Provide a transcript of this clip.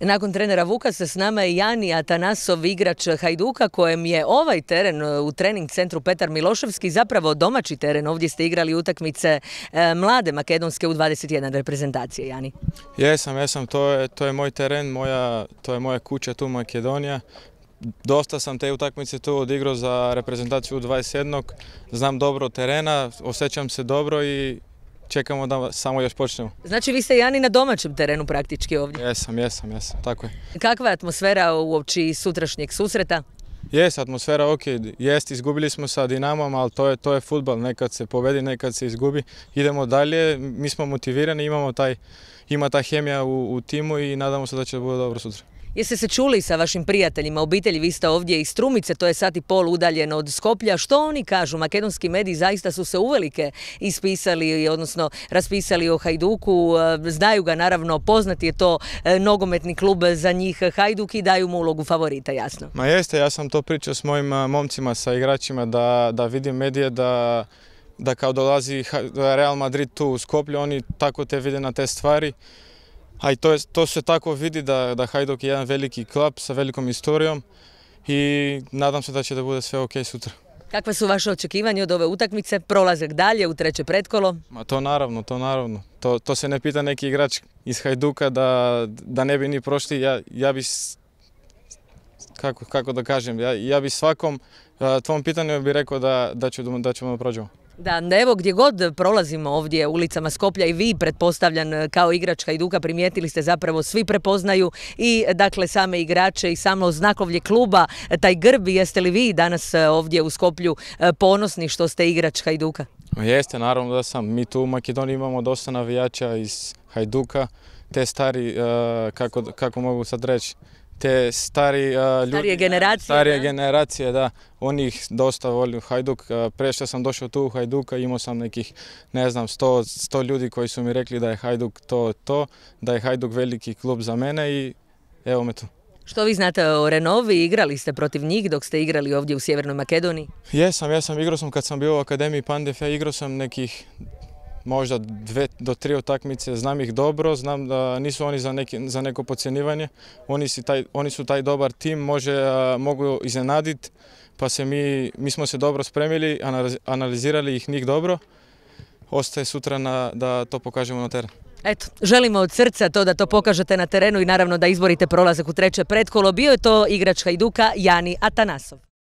Nakon trenera Vuka se s nama je Jani Atanasov, igrač Hajduka, kojem je ovaj teren e, u trening centru Petar Miloševski zapravo domaći teren. Ovdje ste igrali utakmice e, mlade makedonske u 21 reprezentacije, Jani. Jesam, jesam. To je, to je moj teren, moja, to je moja kuća tu Makedonija. Dosta sam te utakmice tu odigrao za reprezentaciju u 21. Znam dobro terena, osjećam se dobro i čekamo da samo još počnemo. Znači vi ste Jani na domaćem terenu praktički ovdje? Jesam, jesam, jesam, tako je. Kakva je atmosfera uopći sutrašnjeg susreta? Jes, atmosfera ok, jest, izgubili smo sa Dinamom, ali to je, to je futbal, nekad se povedi, nekad se izgubi. Idemo dalje, mi smo motivirani, imamo taj, ima ta hemija u, u timu i nadamo se da će da bude dobro sutra. Jeste se čuli sa vašim prijateljima, obitelji, vi ste ovdje iz Strumice, to je sat i pol udaljeno od Skoplja. Što oni kažu? Makedonski mediji zaista su se uvelike ispisali, odnosno raspisali o Hajduku. E, znaju ga, naravno, poznati je to e, nogometni klub za njih Hajduk i daju mu ulogu favorita, jasno. Ma jeste, ja sam to pričao s mojim e, momcima, sa igračima, da, da vidim medije, da da kao dolazi Real Madrid tu u Skoplju, oni tako te vide na te stvari. A i to, se tako vidi da, da Hajduk je jedan veliki klub sa velikom istorijom i nadam se da će da bude sve ok sutra. Kakve su vaše očekivanje od ove utakmice, prolazak dalje u treće pretkolo? Ma to naravno, to naravno. To, se ne pita neki igrač iz Hajduka da, ne bi ni prošli. Ja, ja bi kako, da kažem, ja, bi svakom tvom pitanju bi rekao da, da, ću, da ćemo da prođemo. Da, evo gdje god prolazimo ovdje ulicama Skoplja i vi pretpostavljan kao igračka i primijetili ste zapravo svi prepoznaju i dakle same igrače i samo znakovlje kluba, taj grbi, jeste li vi danas e, ovdje u Skoplju e, ponosni što ste igračka i Jeste, naravno da sam. Mi tu u Makedoniji imamo dosta navijača iz Hajduka, te stari, e, kako, kako mogu sad reći, te stari, uh, starije generacije, starije da? generacije, da, oni ih dosta volju Hajduk. Pre što sam došao tu u Hajduka imao sam nekih, ne znam, sto, sto ljudi koji su mi rekli da je Hajduk to, to, da je Hajduk veliki klub za mene i evo me tu. Što vi znate o Renovi? Igrali ste protiv njih dok ste igrali ovdje u Sjevernoj Makedoniji? Jesam, ja sam igrao sam kad sam bio u Akademiji pandefe igrao sam nekih možda dve do tri utakmice, znam ih dobro, znam da nisu oni za, neko podcjenjivanje, oni, su taj dobar tim, mogu iznenaditi, pa se mi, smo se dobro spremili, analizirali ih njih dobro, ostaje sutra na, da to pokažemo na terenu. Eto, želimo od srca to da to pokažete na terenu i naravno da izborite prolazak u treće pretkolo. Bio je to igrač Hajduka Jani Atanasov.